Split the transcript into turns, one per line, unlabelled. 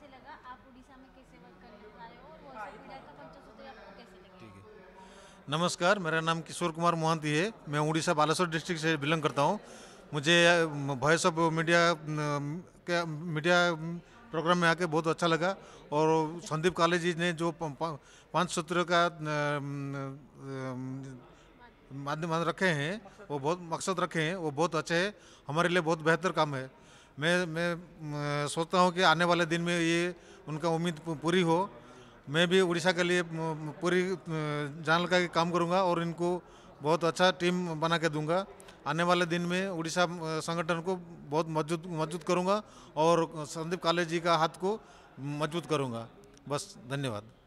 कैसे लगा आप उड़ीसा में कैसे वर्क रहे हो और
आपको कैसे ठीक है नमस्कार मेरा नाम किशोर कुमार मोहंती है मैं उड़ीसा बालासोर डिस्ट्रिक्ट से बिलोंग करता हूँ मुझे वॉइस ऑफ मीडिया के मीडिया प्रोग्राम में आके बहुत अच्छा लगा और संदीप काले जी ने जो पांच सूत्र का माध्यम रखे हैं वो बहुत मकसद रखे हैं वो बहुत अच्छे हैं हमारे लिए बहुत बेहतर काम है मैं मैं सोचता हूँ कि आने वाले दिन में ये उनका उम्मीद पूरी हो मैं भी उड़ीसा के लिए पूरी जान लगा के काम करूँगा और इनको बहुत अच्छा टीम बना के दूंगा आने वाले दिन में उड़ीसा संगठन को बहुत मजबूत मजबूत करूँगा और संदीप काले जी का हाथ को मजबूत करूँगा बस धन्यवाद